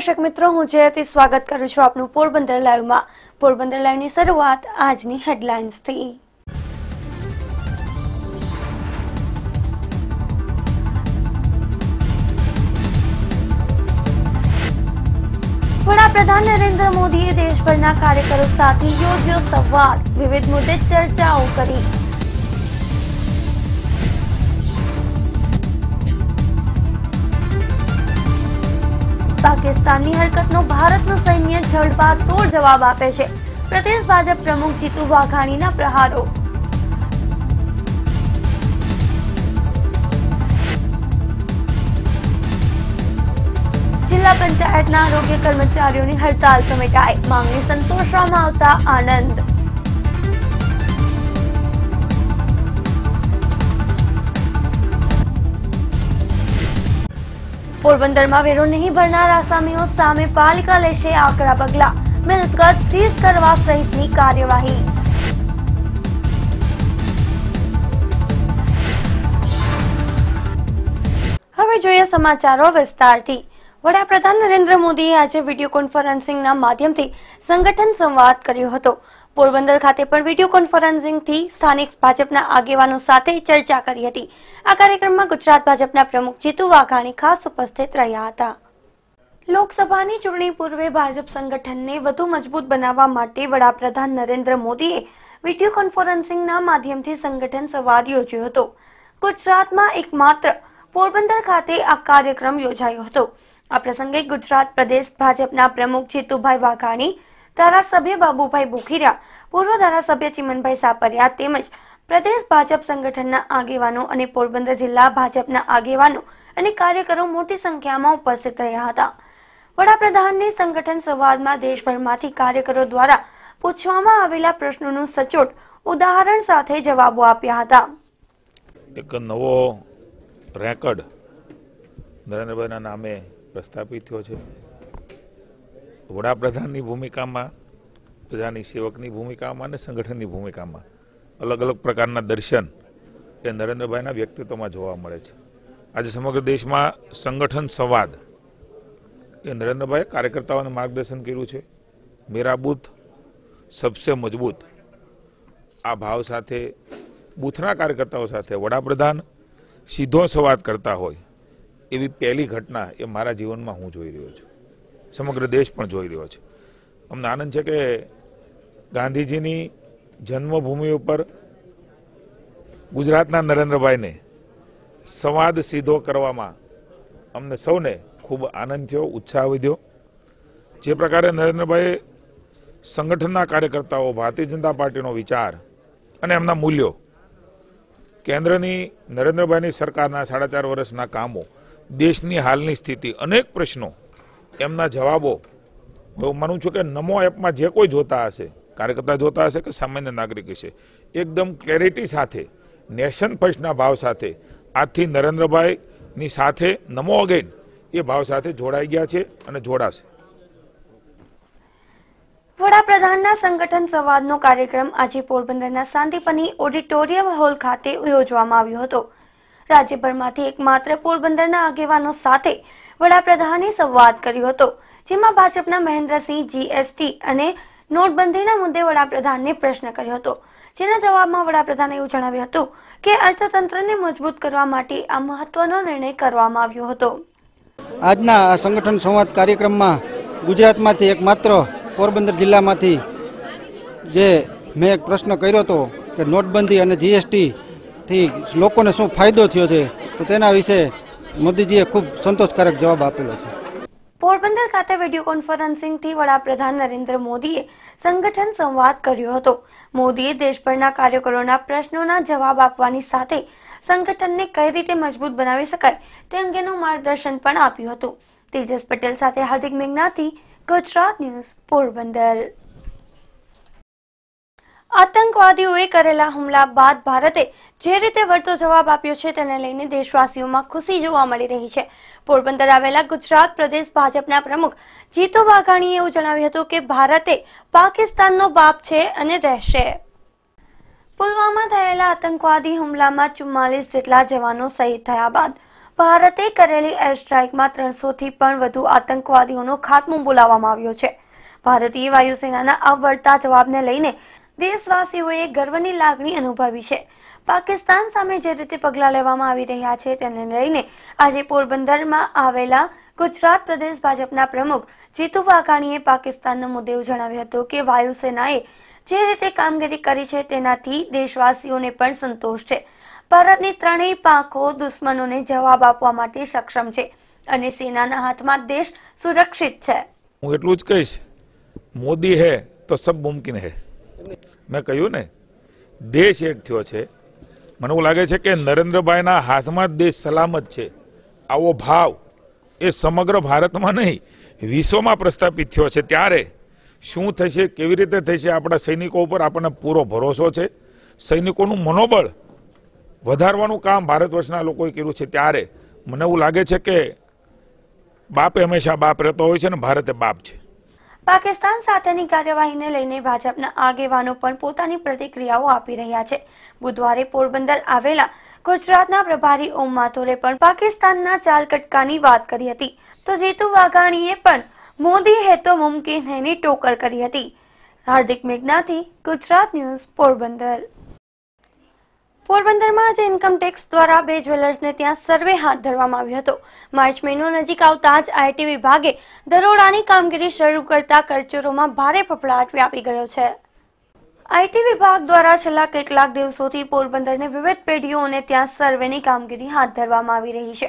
દર્શક મિત્રો હું જયતી સ્વાગત કરું છું આપનું પોરબંદર લાઈવમાં પોરબંદર લાઈવની શરૂઆત આજની હેડલાઇન્સથી વડાપ્રધાન નરેન્દ્ર મોદીએ દેશભરના કાર્યકરો સાથે યોગ્ય સંવાદ વિવિધ મુદ્દે ચર્ચાઓ કરી પાકિસ્તાનની હરકતનો ભારતનું સૈન્ય ઝડપા તોડ જવાબ આપે છે પ્રદેશ ભાજપ પ્રમુખ જીતુ વાઘાણીના પ્રહારો જિલ્લા પંચાયતના આરોગ્ય કર્મચારીઓની હડતાલ સમેટાઈ માંગણી સંતોષવામાં આવતા આનંદ પોરબંદરમાં વેરો નહીં ભરનાર આસામીઓ સામે પાલિકા લેશે આકરા પગલા મિલકત સીઝ કરવા સહિતની કાર્યવાહી હવે જોઈએ સમાચારો વિસ્તારથી વડાપ્રધાન નરેન્દ્ર મોદીએ આજે વિડીયો કોન્ફરન્સિંગના માધ્યમથી સંગઠન સંવાદ કર્યો હતો પોરબંદર ખાતે પણ વિડીયો કોન્ફરન્સિંગથી સ્થાનિક ભાજપના આગેવાનો સાથે ચર્ચા કરી હતી આ કાર્યક્રમમાં ગુજરાત ભાજપના પ્રમુખ જીતુ વાઘાણી ખાસ ઉપસ્થિત રહ્યા હતા લોકસભાની ચૂંટણી પૂર્વે ભાજપ સંગઠનને વધુ મજબૂત બનાવવા માટે વડાપ્રધાન નરેન્દ્ર મોદીએ વિડીયો કોન્ફરન્સિંગના માધ્યમથી સંગઠન સંવાદ યોજ્યો હતો ગુજરાતમાં એકમાત્ર પોરબંદર ખાતે આ કાર્યક્રમ યોજાયો હતો આ પ્રસંગે ગુજરાત પ્રદેશ ભાજપના પ્રમુખ જીતુભાઈ વાઘાણી ધારાસભ્ય બાબુભાઈ બુખીરા પૂર્વ ધારાસભ્ય ચિમનભાઈ સાપરિયા તેમજ પ્રદેશ ભાજપ સંગઠનના આગેવાનો અને પોરબંદર જિલ્લા ભાજપના આગેવાનો અને કાર્યકરો મોટી સંખ્યામાં ઉપસ્થિત રહ્યા હતા વડાપ્રધાનની સંગઠન સંવાદમાં દેશભરમાંથી કાર્યકરો દ્વારા પૂછવામાં આવેલા પ્રશ્નોનું સચોટ ઉદાહરણ સાથે જવાબો આપ્યા હતા એક નવો રેકર્ડ નરેન્દ્રભાઈના નામે પ્રસ્થાપિત થયો છે વડાપ્રધાનની ભૂમિકામાં પ્રજાની સેવકની ભૂમિકામાં અને સંગઠનની ભૂમિકામાં અલગ અલગ પ્રકારના દર્શન એ નરેન્દ્રભાઈના વ્યક્તિત્વમાં જોવા મળે છે આજે સમગ્ર દેશમાં સંગઠન સંવાદ એ નરેન્દ્રભાઈએ કાર્યકર્તાઓને માર્ગદર્શન કર્યું છે મેરા બૂથ સબસે મજબૂત આ ભાવ સાથે બૂથના કાર્યકર્તાઓ સાથે વડાપ્રધાન સીધો સંવાદ કરતા હોય એવી પહેલી ઘટના એ મારા જીવનમાં હું જોઈ રહ્યો છું સમગ્ર દેશ પણ જોઈ રહ્યો છે અમને આનંદ છે કે ગાંધીજીની જન્મભૂમિ ઉપર ગુજરાતના નરેન્દ્રભાઈને સંવાદ સીધો કરવામાં અમને સૌને ખૂબ આનંદ થયો ઉત્સાહ વધ્યો જે પ્રકારે નરેન્દ્રભાઈ સંગઠનના કાર્યકર્તાઓ ભારતીય જનતા પાર્ટીનો વિચાર અને એમના મૂલ્યો કેન્દ્રની નરેન્દ્રભાઈની સરકારના સાડા ચાર વર્ષના કામો દેશની હાલની સ્થિતિ અનેક પ્રશ્નો એમના જવાબો હું માનું છું કે નમો એપમાં જે કોઈ જોતા હશે કાર્યકર્તા જોતા હશે કે સામાન્ય નાગરિક હશે એકદમ ક્લેરિટી સાથે નેશન ફર્સ્ટના ભાવ સાથે આજથી નરેન્દ્રભાઈની સાથે નમો અગેન એ ભાવ સાથે જોડાઈ ગયા છે અને જોડાશે વડાપ્રધાનના સંગઠન સંવાદનો કાર્યક્રમ આજે પોરબંદરના સાંદીપની ઓડિટોરિયમ હોલ ખાતે યોજવામાં આવ્યો હતો રાજ્યભરમાંથી એકમાત્ર પોરબંદરના આગેવાનો સાથે વડાપ્રધાને સંવાદ કર્યો હતો જેમાં ભાજપના મહેન્દ્રસિંહ જીએસટી અને નોટબંધીના મુદ્દે વડાપ્રધાનને પ્રશ્ન કર્યો હતો જેના જવાબમાં વડાપ્રધાને એવું જણાવ્યું હતું કે અર્થતંત્રને મજબૂત કરવા માટે આ મહત્વનો નિર્ણય કરવામાં આવ્યો હતો આજના સંગઠન સંવાદ કાર્યક્રમમાં ગુજરાતમાંથી એકમાત્ર પોરબંદર જિલ્લામાંથી જે મેં એક પ્રશ્ન કર્યો હતો કે નોટબંધી અને જીએસટીથી લોકોને શું ફાયદો થયો છે તો તેના વિશે મોદીજીએ ખૂબ સંતોષકારક જવાબ આપેલો છે પોરબંદર ખાતે વિડીયો કોન્ફરન્સિંગથી વડાપ્રધાન નરેન્દ્ર મોદીએ સંગઠન સંવાદ કર્યો હતો મોદીએ દેશભરના કાર્યકરોના પ્રશ્નોના જવાબ આપવાની સાથે સંગઠનને કઈ રીતે મજબૂત બનાવી શકાય તે અંગેનું માર્ગદર્શન પણ આપ્યું હતું તેજસ પટેલ સાથે હાર્દિક મેઘનાથી ગુજરાત ન્યૂઝ પોરબંદર આતંકવાદીઓએ કરેલા હુમલા બાદ ભારતે જે રીતે વળતો જવાબ આપ્યો છે તેને લઈને દેશવાસીઓમાં ખુશી જોવા મળી રહી છે પોરબંદર આવેલા ગુજરાત પ્રદેશ ભાજપના પ્રમુખ જીતુ વાઘાણીએ એવું જણાવ્યું હતું કે ભારતે પાકિસ્તાનનો બાપ છે અને રહેશે પુલવામા થયેલા આતંકવાદી હુમલામાં ચુમ્માલીસ જેટલા જવાનો શહીદ થયા બાદ ભારતે કરેલી એર સ્ટ્રાઇકમાં ત્રણસોથી પણ વધુ આતંકવાદીઓનો ખાતમો બોલાવવામાં આવ્યો છે ભારતીય વાયુસેનાના અવળતા જવાબને લઈને દેશવાસીઓએ ગર્વની લાગણી અનુભવી છે પાકિસ્તાન સામે જે રીતે પગલાં લેવામાં આવી રહ્યા છે તેને લઈને આજે પોરબંદરમાં આવેલા ગુજરાત પ્રદેશ ભાજપના પ્રમુખ જીતુ વાઘાણીએ પાકિસ્તાનનો મુદ્દે જણાવ્યું હતું કે વાયુસેનાએ જે રીતે કામગીરી કરી છે તેનાથી દેશવાસીઓને પણ સંતોષ છે ભારતની ત્રણેય પાંખો દુશ્મનોને જવાબ આપવા માટે સક્ષમ છે અને સેનાના હાથમાં દેશ સુરક્ષિત છે હું એટલું જ કહીશ મોદી હે તો સબ મુમકિન હૈ મેં કહ્યું ને દેશ એક થયો છે મને એવું લાગે છે કે નરેન્દ્રભાઈના હાથમાં જ દેશ સલામત છે આવો ભાવ એ સમગ્ર ભારતમાં નહીં વિશ્વમાં પ્રસ્થાપિત થયો છે ત્યારે શું થશે કેવી રીતે થશે આપણા સૈનિકો ઉપર આપણને પૂરો ભરોસો છે સૈનિકોનું મનોબળ વધારવાનું કામ ભારત વર્ષના લોકોએ કર્યું છે ત્યારે મને એવું લાગે છે કે બાપે હંમેશા બાપ રહેતો હોય છે ને ભારતે બાપ છે પાકિસ્તાન સાથેની કાર્યવાહીને લઈને ભાજપના આગેવાનો પણ પોતાની પ્રતિક્રિયાઓ આપી રહ્યા છે બુધવારે પોરબંદર આવેલા ગુજરાતના પ્રભારી ઓમ માથુરે પણ પાકિસ્તાનના ચાર કટકાની વાત કરી હતી તો જીતુ વાઘાણીએ પણ મોદી હે તો મુમકિન હૈની ટોકર કરી હતી હાર્દિક મેઘનાથી ગુજરાત ન્યૂઝ પોરબંદર પોરબંદરમાં આજે ટેક્સ દ્વારા બે જ્વેલર્સને ત્યાં સર્વે હાથ ધરવામાં આવ્યો હતો માર્ચ મહિનો નજીક આવતા જ આઈટી વિભાગે દરોડાની કામગીરી શરૂ કરતા કરચોરોમાં ભારે ફફડાટ વ્યાપી ગયો છે આઈટી વિભાગ દ્વારા છેલ્લા કેટલાક દિવસોથી પોરબંદરને વિવિધ પેઢીઓ અને ત્યાં સર્વેની કામગીરી હાથ ધરવામાં આવી રહી છે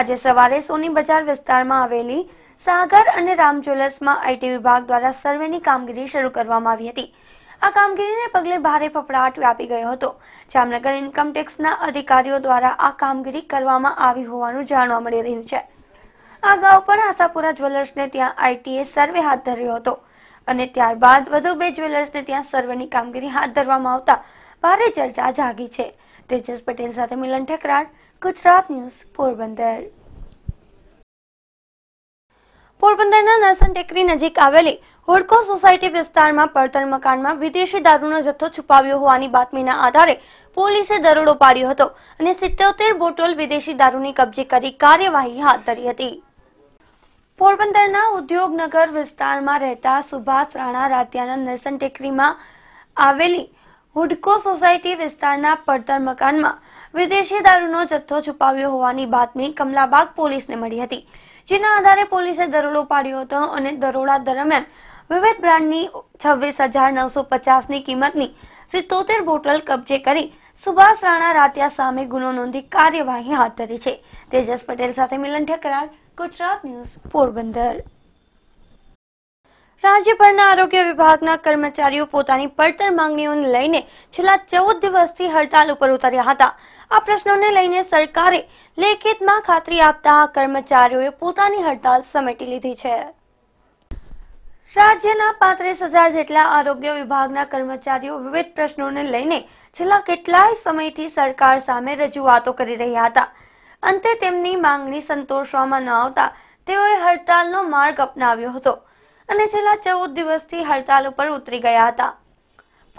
આજે સવારે સોની બજાર વિસ્તારમાં આવેલી સાગર અને રામ જ્વેલર્સમાં આઈટી વિભાગ દ્વારા સર્વેની કામગીરી શરૂ કરવામાં આવી હતી આ કામગીરીને પગલે ભારે ફફડાટ વ્યાપી ગયો હતો જામનગર ઇન્કમટેક્સના અધિકારીઓ દ્વારા આ કામગીરી કરવામાં આવી હોવાનું જાણવા મળી રહ્યું છે આ અગાઉ પણ આશાપુરા જ્વેલર્સને ત્યાં આઈટીએ સર્વે હાથ ધર્યો હતો અને ત્યારબાદ વધુ બે જ્વેલર્સને ત્યાં સર્વેની કામગીરી હાથ ધરવામાં આવતા ભારે ચર્ચા જાગી છે તેજસ પટેલ સાથે મિલન ઠેકરાળ ગુજરાત ન્યૂઝ પોરબંદર પોરબંદરના નરસન ટેકરી નજીક આવેલી હોડકો સોસાયટી વિસ્તારમાં પડતર મકાનમાં વિદેશી દારૂનો જથ્થો છુપાવ્યો હોવાની બાતમીના આધારે પોલીસે દરોડો પાડ્યો હતો અને સિત્તોતેર બોટલ વિદેશી દારૂની કબજે કરી કાર્યવાહી હાથ ધરી હતી પોરબંદરના ઉદ્યોગનગર વિસ્તારમાં રહેતા સુભાષ રાણા રાત્યાના નેસન ટેકરીમાં આવેલી હુડકો સોસાયટી વિસ્તારના પડતર મકાનમાં વિદેશી દારૂનો જથ્થો છુપાવ્યો હોવાની બાતમી કમલાબાગ પોલીસને મળી હતી જેના આધારે પોલીસે દરોડો પાડ્યો હતો અને દરોડા દરમિયાન વિવિધ બ્રાન્ડની છવ્વીસ હજાર નવસો પચાસની કિંમતની સિત્તોતેર બોટલ કબજે કરી સુભાષ રાણા રાત્યા સામે ગુનો નોંધી કાર્યવાહી હાથ ધરી છે તેજસ પટેલ સાથે મિલન ઠકરાર ગુજરાત ન્યૂઝ પોરબંદર રાજ્યભરના આરોગ્ય વિભાગના કર્મચારીઓ પોતાની પડતર માંગણીઓને લઈને છેલ્લા ચૌદ દિવસથી હડતાલ ઉપર ઉતર્યા હતા આ પ્રશ્નોને લઈને સરકારે લેખિતમાં ખાતરી આપતા કર્મચારીઓએ પોતાની હડતાલ સમેટી લીધી છે રાજ્યના પાંત્રીસ હજાર જેટલા આરોગ્ય વિભાગના કર્મચારીઓ વિવિધ પ્રશ્નોને લઈને છેલ્લા કેટલાય સમયથી સરકાર સામે રજૂઆતો કરી રહ્યા હતા અંતે તેમની માંગણી સંતોષવામાં ન આવતા તેઓએ હડતાલનો માર્ગ અપનાવ્યો હતો અને છેલ્લા ચૌદ દિવસથી હડતાલ ઉપર ઉતરી ગયા હતા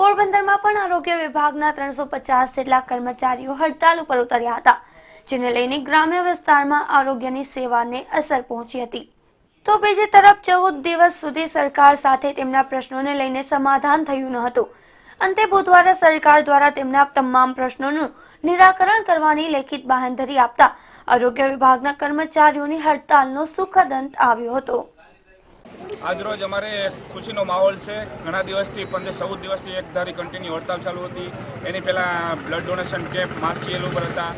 પોરબંદરમાં પણ આરોગ્ય વિભાગના ત્રણસો પચાસ જેટલા કર્મચારીઓ હડતાલ ઉપર ઉતર્યા હતા જેને લઈને ગ્રામ્ય વિસ્તારમાં આરોગ્યની સેવાને અસર પહોંચી હતી તો બીજી તરફ ચૌદ દિવસ સુધી સરકાર સાથે તેમના પ્રશ્નોને લઈને સમાધાન થયું ન હતું અંતે બુધવારે સરકાર દ્વારા તેમના તમામ પ્રશ્નોનું નિરાકરણ કરવાની લેખિત બાહેંધરી આપતા આરોગ્ય વિભાગના કર્મચારીઓની હડતાલનો સુખદ અંત આવ્યો હતો આજરોજ અમારે ખુશીનો માહોલ છે ઘણા દિવસથી પંદર ચૌદ દિવસથી એક ધારી કન્ટિન્યુ હડતાલ ચાલુ હતી એની પહેલાં બ્લડ ડોનેશન કેમ્પ માસીએલ ઉપર હતા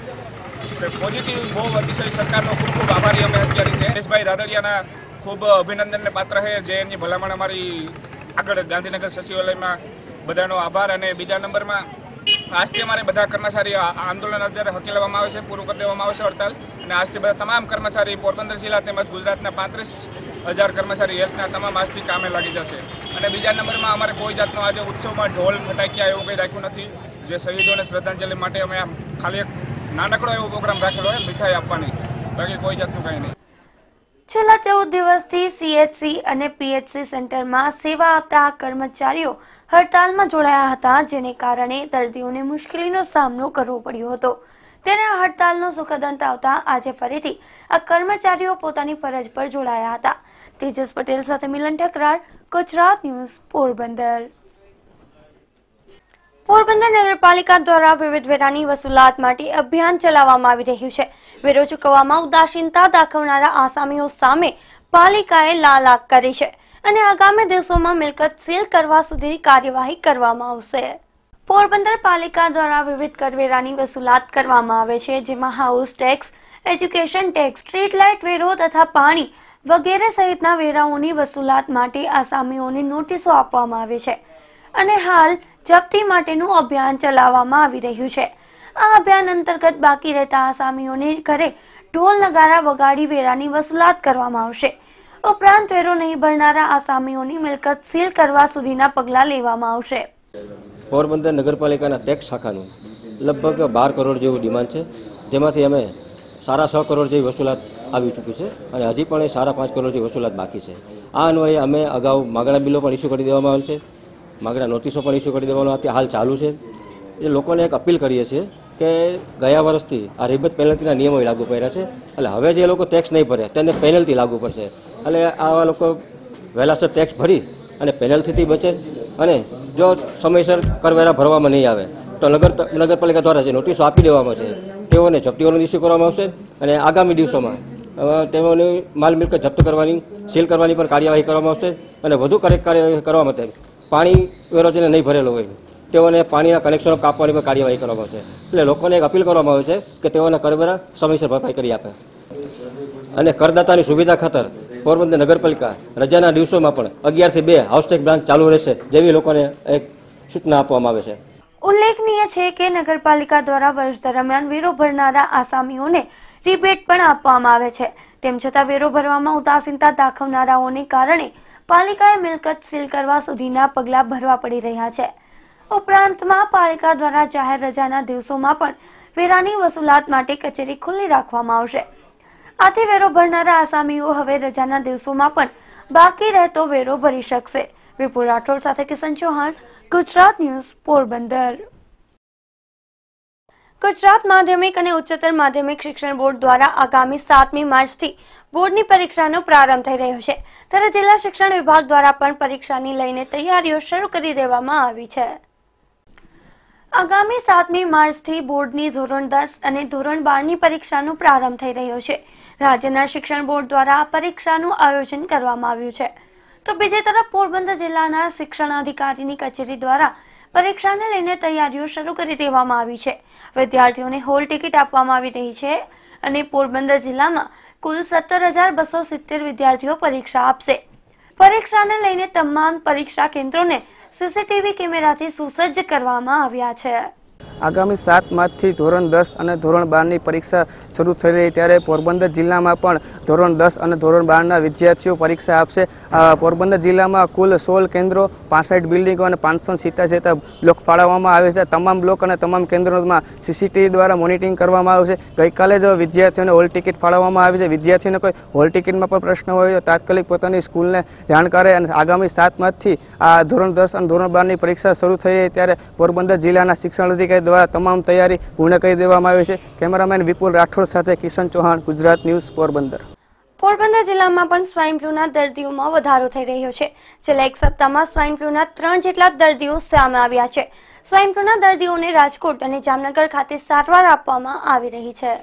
પોઝિટિવ બહુ અતિશય સરકારનો ખૂબ ખૂબ આભારી અમે અત્યારે જયેશભાઈ રાદડિયાના ખૂબ અભિનંદનને પાત્ર છે જે એની ભલામણ અમારી આગળ ગાંધીનગર સચિવાલયમાં બધાનો આભાર અને બીજા નંબરમાં આજથી અમારે બધા કર્મચારી આંદોલન અત્યારે હકેલવામાં આવે છે પૂરું કરી દેવામાં આવશે હડતાલ અને આજથી બધા તમામ કર્મચારી પોરબંદર જિલ્લા તેમજ ગુજરાતના પાંત્રીસ હજાર કર્મચારી હેલ્થના તમામ આજથી કામે લાગી જશે અને બીજા નંબરમાં અમારે કોઈ જાતનો આજે ઉત્સવમાં ઢોલ ફટાક્યા એવું કંઈ રાખ્યું નથી જે શહીદોને શ્રદ્ધાંજલિ માટે અમે ખાલી એક નાનકડો એવો પ્રોગ્રામ રાખેલો હોય મીઠાઈ આપવાની બાકી કોઈ જાતનું કંઈ નહીં છેલ્લા ચૌદ દિવસથી સીએચસી અને પીએચસી સેન્ટરમાં સેવા આપતા કર્મચારીઓ હડતાલમાં જોડાયા હતા જેને કારણે દર્દીઓને મુશ્કેલીનો સામનો કરવો પડ્યો હતો તેને હડતાલનો સુખદ અંત આવતા આજે ફરીથી આ કર્મચારીઓ પોતાની ફરજ પર જોડાયા હતા તેજસ પટેલ સાથે મિલન ઠકરાર ગુજરાત ન્યૂઝ પોરબંદર પોરબંદર નગરપાલિકા દ્વારા વિવિધ વેરાની વસૂલાત માટે અભિયાન ચલાવવામાં આવી રહ્યું છે વેરો ચૂકવવામાં ઉદાસીનતા દાખવનારા આસામીઓ સામે પાલિકાએ લાલ આગ કરી છે અને આગામી દિવસોમાં મિલકત સીલ કરવા સુધીની કાર્યવાહી કરવામાં આવશે પોરબંદર પાલિકા દ્વારા વિવિધ કરવેરાની વસુલાત કરવામાં આવે છે જેમાં house tax education tax street light વેરો તથા પાણી વગેરે સહિતના વેરાઓની વસુલાત માટે આસામીઓને નોટિસો આપવામાં આવે છે અને હાલ જપ્તી માટેનું અભિયાન ચલાવવામાં આવી રહ્યું છે આ અભિયાન અંતર્ગત બાકી રહેતા આસામીઓને ઘરે ઢોલ નગારા વગાડી વેરાની વસૂલાત કરવામાં આવશે ઉપરાંત વેરો નહીં ભરનારા આસામીઓની મિલકત સીલ કરવા સુધીના પગલાં લેવામાં આવશે પોરબંદર નગરપાલિકાના ટેક્સ શાખાનું લગભગ બાર કરોડ જેવું ડિમાન્ડ છે જેમાંથી અમે સાડા છ કરોડ જેવી વસૂલાત આવી ચૂકી છે અને હજી પણ એ સાડા પાંચ કરોડ જેવી વસૂલાત બાકી છે આ અન્વયે અમે અગાઉ માગણા બિલો પણ ઇસ્યુ કરી દેવામાં આવેલ છે માગના નોટિસો પણ ઇસ્યુ કરી દેવાનો અત્યારે હાલ ચાલુ છે એ લોકોને એક અપીલ કરીએ છીએ કે ગયા વર્ષથી આ રિબત પેનલ્ટીના નિયમો લાગુ પડ્યા છે એટલે હવે જે લોકો ટેક્સ નહીં ભરે તેને પેનલ્ટી લાગુ પડશે એટલે આવા લોકો વહેલાસર ટેક્સ ભરી અને પેનલ્ટીથી બચે અને જો સમયસર કરવેરા ભરવામાં નહીં આવે તો નગર નગરપાલિકા દ્વારા જે નોટિસો આપી દેવામાં છે તેઓને જપ્તીઓનું ઇસ્યુ કરવામાં આવશે અને આગામી દિવસોમાં તેઓની માલ મિલકત જપ્ત કરવાની સીલ કરવાની પણ કાર્યવાહી કરવામાં આવશે અને વધુ કરેક્ટ કાર્યવાહી કરવા માટે પાણી વેરોજને નહીં ભરેલું હોય તેઓને પાણીના કનેક્શનો કાપવાની પણ કાર્યવાહી કરવામાં આવશે એટલે લોકોને એક અપીલ કરવામાં આવે છે કે તેઓને કરવેરા સમયસર ભરપાઈ કરી આપે અને કરદાતાની સુવિધા ખાતર પોરબંદર નગરપાલિકા રજાના દિવસોમાં પણ અગિયારથી બે હાઉસટેક બ્રાન્ચ ચાલુ રહેશે જેવી લોકોને એક સૂચના આપવામાં આવે છે ઉલ્લેખનીય છે કે નગરપાલિકા દ્વારા વર્ષ દરમિયાન વેરો ભરનારા આસામીઓને રિબેટ પણ આપવામાં આવે છે તેમ છતાં વેરો ભરવામાં ઉદાસીનતા દાખવનારાઓને કારણે પાલિકાએ મિલકત સીલ કરવા સુધીના પગલાં ભરવા પડી રહ્યા છે ઉપરાંતમાં પાલિકા દ્વારા જાહેર રજાના દિવસોમાં પણ વેરાની વસૂલાત માટે કચેરી ખુલ્લી રાખવામાં આવશે આથી વેરો ભરનારા આસામીઓ હવે રજાના દિવસોમાં પણ બાકી રહેતો વેરો ભરી શકશે વિપુલ રાઠોડ સાથે કિશન ચૌહાણ ગુજરાત ન્યૂઝ પોરબંદર ગુજરાત માધ્યમિક અને ઉચ્ચતર માધ્યમિક શિક્ષણ બોર્ડ દ્વારા આગામી સાતમી માર્ચથી બોર્ડની પરીક્ષાનો પ્રારંભ થઈ રહ્યો છે ત્યારે જિલ્લા શિક્ષણ વિભાગ દ્વારા પણ પરીક્ષાની લઈને તૈયારીઓ શરૂ કરી દેવામાં આવી છે આગામી સાતમી માર્ચથી બોર્ડની ધોરણ દસ અને ધોરણ બારની પરીક્ષાનો પ્રારંભ થઈ રહ્યો છે રાજ્યના શિક્ષણ બોર્ડ દ્વારા પરીક્ષાનું આયોજન કરવામાં આવ્યું છે તો બીજી તરફ પોરબંદર જિલ્લાના શિક્ષણ અધિકારીની કચેરી દ્વારા પરીક્ષાને લઈને તૈયારીઓ શરૂ કરી દેવામાં આવી છે વિદ્યાર્થીઓને હોલ ટિકિટ આપવામાં આવી રહી છે અને પોરબંદર જિલ્લામાં કુલ સત્તર હજાર બસો સિત્તેર વિદ્યાર્થીઓ પરીક્ષા આપશે પરીક્ષાને લઈને તમામ પરીક્ષા કેન્દ્રોને સીસીટીવી કેમેરાથી સુસજ્જ કરવામાં આવ્યા છે આગામી સાત માર્ચથી ધોરણ દસ અને ધોરણ બારની પરીક્ષા શરૂ થઈ રહી ત્યારે પોરબંદર જિલ્લામાં પણ ધોરણ દસ અને ધોરણ બારના વિદ્યાર્થીઓ પરીક્ષા આપશે પોરબંદર જિલ્લામાં કુલ સોળ કેન્દ્રો પાસઠ બિલ્ડિંગો અને પાંચસો સીતા જેતા બ્લોક ફાળવવામાં આવે છે તમામ બ્લોક અને તમામ કેન્દ્રોમાં સીસીટીવી દ્વારા મોનિટરિંગ કરવામાં આવશે ગઈકાલે જ વિદ્યાર્થીઓને હોલ ટિકિટ ફાળવવામાં આવી છે વિદ્યાર્થીઓને કોઈ હોલ ટિકિટમાં પણ પ્રશ્ન હોય તો તાત્કાલિક પોતાની સ્કૂલને જાણ કરે અને આગામી સાત માર્ચથી આ ધોરણ દસ અને ધોરણ બારની પરીક્ષા શરૂ થઈ ત્યારે પોરબંદર જિલ્લાના શિક્ષણ અધિકારી દ્વારા તમામ તૈયારી પૂર્ણ કરી દેવામાં આવી છે કેમેરામેન વિપુલ રાઠોડ સાથે કિશન ચૌહાણ ગુજરાત ન્યૂઝ પોરબંદર પોરબંદર જિલ્લામાં પણ સ્વાઇન ફ્લૂના દર્દીઓમાં વધારો થઈ રહ્યો છે છેલ્લા એક સપ્તાહમાં સ્વાઇન ફ્લૂના ત્રણ જેટલા દર્દીઓ સામે આવ્યા છે સ્વાઇન ફ્લૂના દર્દીઓને રાજકોટ અને જામનગર ખાતે સારવાર આપવામાં આવી રહી છે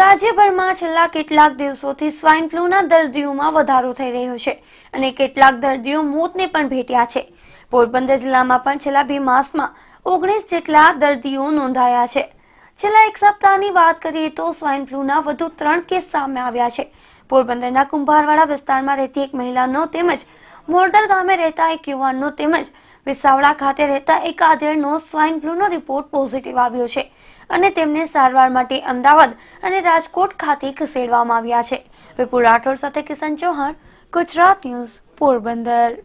રાજ્યભરમાં છેલ્લા કેટલાક દિવસોથી સ્વાઇન ફ્લૂના દર્દીઓમાં વધારો થઈ રહ્યો છે અને કેટલાક દર્દીઓ મોતને પણ ભેટ્યા છે પોરબંદર જિલ્લામાં પણ છેલ્લા બે માસમાં ઓગણીસ જેટલા દર્દીઓ નોંધાયા છે છેલ્લા એક સપ્તાહની વાત કરીએ તો સ્વાઇન ફ્લૂના વધુ ત્રણ કેસ સામે આવ્યા છે પોરબંદરના કુંભારવાડા વિસ્તારમાં રહેતી એક મહિલાનો તેમજ મોરડલ ગામે રહેતા એક યુવાનનો તેમજ વિસાવડા ખાતે રહેતા એક આધેડનો સ્વાઇન ફ્લૂનો રિપોર્ટ પોઝિટિવ આવ્યો છે અને તેમને સારવાર માટે અમદાવાદ અને રાજકોટ ખાતે ખસેડવામાં આવ્યા છે વિપુલ રાઠોડ સાથે કિશન ચૌહાણ ગુજરાત ન્યૂઝ પોરબંદર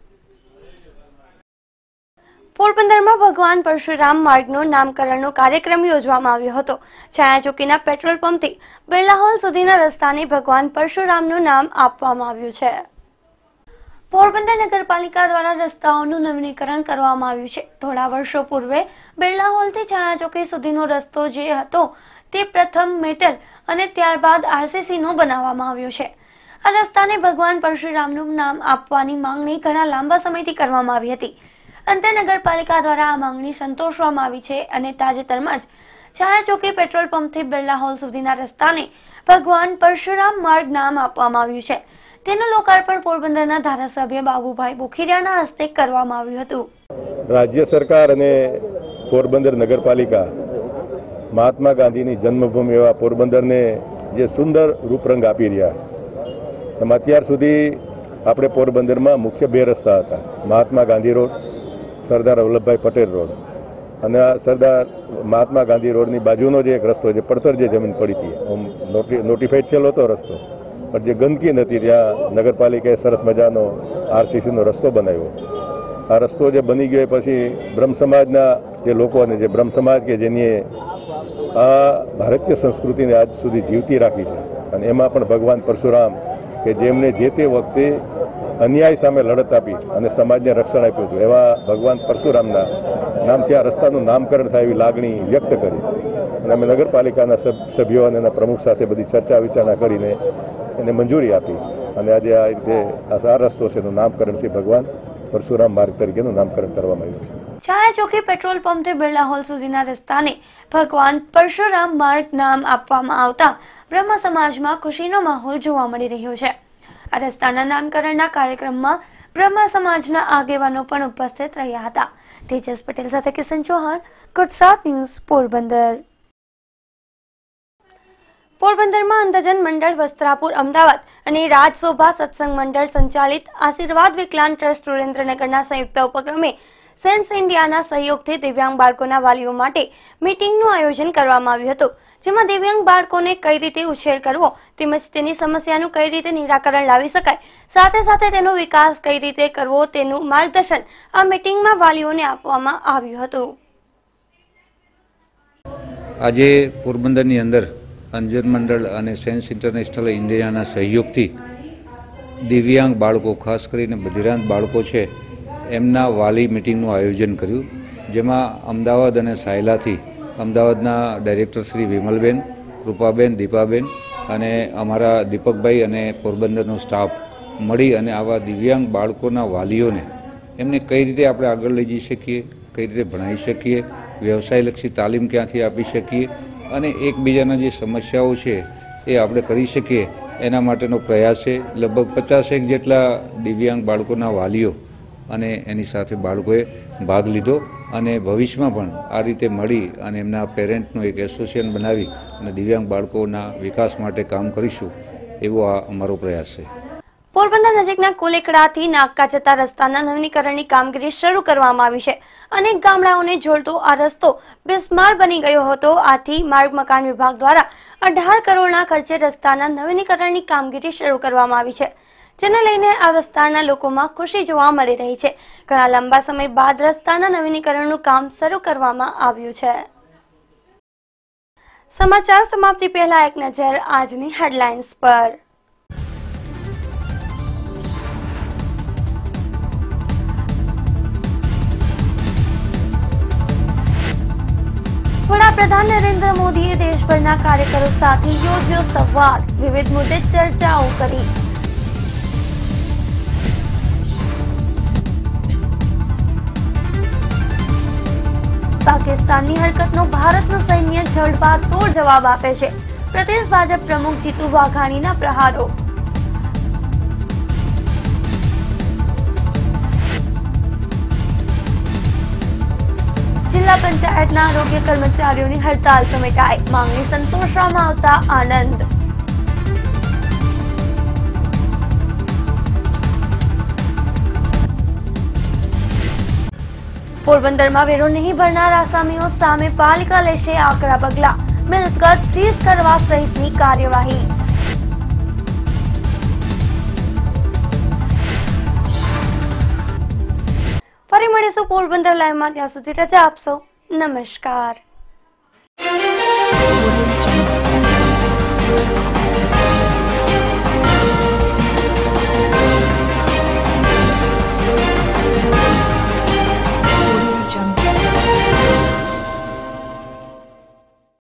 પોરબંદરમાં ભગવાન પરશુરામ માર્ગનો નામકરણનો કાર્યક્રમ યોજવામાં આવ્યો હતો છાયાચોકીના પેટ્રોલ પંપથી બિરલા હોલ સુધીના રસ્તાને ભગવાન પરશુરામનું નામ આપવામાં આવ્યું છે પોરબંદર નગરપાલિકા દ્વારા રસ્તાઓનું નવીનીકરણ કરવામાં આવ્યું છે થોડા વર્ષો પૂર્વે બિરલા હોલથી છાયાચોકી સુધીનો રસ્તો જે હતો તે પ્રથમ મેટલ અને ત્યારબાદ આરસીસીનો બનાવવામાં આવ્યો છે આ રસ્તાને ભગવાન પરશુરામનું નામ આપવાની માંગણી ઘણા લાંબા સમયથી કરવામાં આવી હતી અંતે નગરપાલિકા દ્વારા આ માંગણી સંતોષવામાં આવી છે અને તાજેતરમાં જ ચાર ચોકી પેટ્રોલ પંપથી બિરલા હોલ સુધીના રસ્તાને ભગવાન પરશુરામ માર્ગ નામ આપવામાં આવ્યું છે તેનું લોકાર્પણ પોરબંદરના ધારાસભ્ય બાબુભાઈ બોખીરાના હસ્તે કરવામાં આવ્યું હતું રાજ્ય સરકાર અને પોરબંદર નગરપાલિકા મહાત્મા ગાંધીની જન્મભૂમિ એવા પોરબંદરને જે સુંદર રૂપરંગ આપી રહ્યા એમ અત્યાર સુધી આપણે પોરબંદરમાં મુખ્ય બે રસ્તા હતા મહાત્મા ગાંધી રોડ સરદાર વલ્લભભાઈ પટેલ રોડ અને આ સરદાર મહાત્મા ગાંધી રોડની બાજુનો જે એક રસ્તો છે પડતર જે જમીન પડી હતી આમ નોટિફાઈડ થયેલો હતો રસ્તો પણ જે ગંદકી નથી ત્યાં નગરપાલિકાએ સરસ મજાનો આરસીસીનો રસ્તો બનાવ્યો આ રસ્તો જે બની ગયો પછી બ્રહ્મ સમાજના જે લોકો અને જે બ્રહ્મ સમાજ કે જેનીએ આ ભારતીય સંસ્કૃતિને આજ સુધી જીવતી રાખી છે અને એમાં પણ ભગવાન પરશુરામ કે જેમને જે તે વખતે અન્યાય સામે લડત આપી અને સમાજને રક્ષણ આપ્યું હતું એવા ભગવાન પરશુરામના નામથી આ રસ્તાનું નામકરણ થાય એવી લાગણી વ્યક્ત કરી અને અમે નગરપાલિકાના સભ્યો અને એના પ્રમુખ સાથે બધી ચર્ચા વિચારણા કરીને એને મંજૂરી આપી અને આજે આ રીતે આ રસ્તો છે એનું નામકરણ છે ભગવાન પરશુરામ માર્ગ તરીકેનું નામકરણ કરવામાં આવ્યું છે છાયા ચોકી પેટ્રોલ પંપથી બિરલા હોલ સુધીના રસ્તાને ભગવાન પરશુરામ માર્ગ નામ આપવામાં આવતા બ્રહ્મ સમાજમાં ખુશીનો માહોલ જોવા મળી રહ્યો છે આ રસ્તાના નામકરણના કાર્યક્રમમાં બ્રહ્મા સમાજના આગેવાનો પણ ઉપસ્થિત રહ્યા હતા તેજસ પટેલ સાથે કિશન ચૌહાણ ગુજરાત ન્યૂઝ પોરબંદર પોરબંદરમાં અંધજન મંડળ વસ્ત્રાપુર અમદાવાદ અને રાજશોભા સત્સંગ મંડળ સંચાલિત આશીર્વાદ વિકલાંગ ટ્રસ્ટ સુરેન્દ્રનગરના સંયુક્ત ઉપક્રમે સેન્સ ઇન્ડિયાના સહયોગથી દિવ્યાંગ બાળકોના વાલીઓ માટે મીટિંગનું આયોજન કરવામાં આવ્યું હતું જેમાં દિવ્યાંગ બાળકોને કઈ રીતે ઉછેર કરવો તેમજ તેની સમસ્યાનું કઈ રીતે નિરાકરણ લાવી શકાય સાથે સાથે તેનો વિકાસ કઈ રીતે કરવો તેનું માર્ગદર્શન આ મીટિંગમાં વાલીઓને આપવામાં આવ્યું હતું આજે પોરબંદરની અંદર અંજન મંડળ અને સેન્સ ઇન્ટરનેશનલ ઇન્ડિયાના સહયોગથી દિવ્યાંગ બાળકો ખાસ કરીને બધિરાંત બાળકો છે એમના વાલી મિટિંગનું આયોજન કર્યું જેમાં અમદાવાદ અને સાયલાથી અમદાવાદના ડાયરેક્ટર શ્રી વિમલબેન કૃપાબેન દીપાબેન અને અમારા દીપકભાઈ અને પોરબંદરનો સ્ટાફ મળી અને આવા દિવ્યાંગ બાળકોના વાલીઓને એમને કઈ રીતે આપણે આગળ લઈ જઈ શકીએ કઈ રીતે ભણાવી શકીએ વ્યવસાયલક્ષી તાલીમ ક્યાંથી આપી શકીએ અને એકબીજાના જે સમસ્યાઓ છે એ આપણે કરી શકીએ એના માટેનો પ્રયાસ છે લગભગ પચાસેક જેટલા દિવ્યાંગ બાળકોના વાલીઓ અને એની સાથે બાળકોએ ભાગ લીધો અને ભવિષ્યમાં પણ આ રીતે મળી અને એમના પેરેન્ટનું એક એસોસિએશન બનાવી અને દિવ્યાંગ બાળકોના વિકાસ માટે કામ કરીશું એવો આ અમારો પ્રયાસ છે પોરબંદર નજીકના કોલેકડાથી નાગકા જતા રસ્તાના નવીનીકરણની કામગીરી શરૂ કરવામાં આવી છે અનેક ગામડાઓને જોડતો આ રસ્તો બેસ્માર બની ગયો હતો આથી માર્ગ મકાન વિભાગ દ્વારા અઢાર કરોડના ખર્ચે રસ્તાના નવીનીકરણની કામગીરી શરૂ કરવામાં આવી છે જેને લઈને આ વિસ્તારના લોકોમાં ખુશી જોવા મળી રહી છે ઘણા લાંબા સમય બાદ રસ્તાના નવીનીકરણનું કામ શરૂ કરવામાં આવ્યું છે સમાચાર સમાપ્તિ પહેલા એક નજર આજની હેડલાઇન્સ પર વડાપ્રધાન નરેન્દ્ર મોદીએ દેશભરના કાર્યકરો સાથે યોજ્યો સંવાદ વિવિધ મુદ્દે ચર્ચાઓ કરી પાકિસ્તાનની હરકતનો ભારતનું સૈન્ય જડબાતોડ જવાબ આપે છે પ્રદેશ ભાજપ પ્રમુખ જીતુ વાઘાણીના પ્રહારો જિલ્લા પંચાયતના આરોગ્ય કર્મચારીઓની હડતાલ સમેટાઈ માંગણી સંતોષવામાં આવતા આનંદ પોરબંદરમાં વેરો નહીં ભરનાર આસામીઓ સામે પાલિકા લેશે આકરા પગલા મિલકત સીઝ કરવા સહિતની કાર્યવાહી ફરી મળીશું પોરબંદર લાઈવમાં ત્યાં સુધી રજા આપશો નમસ્કાર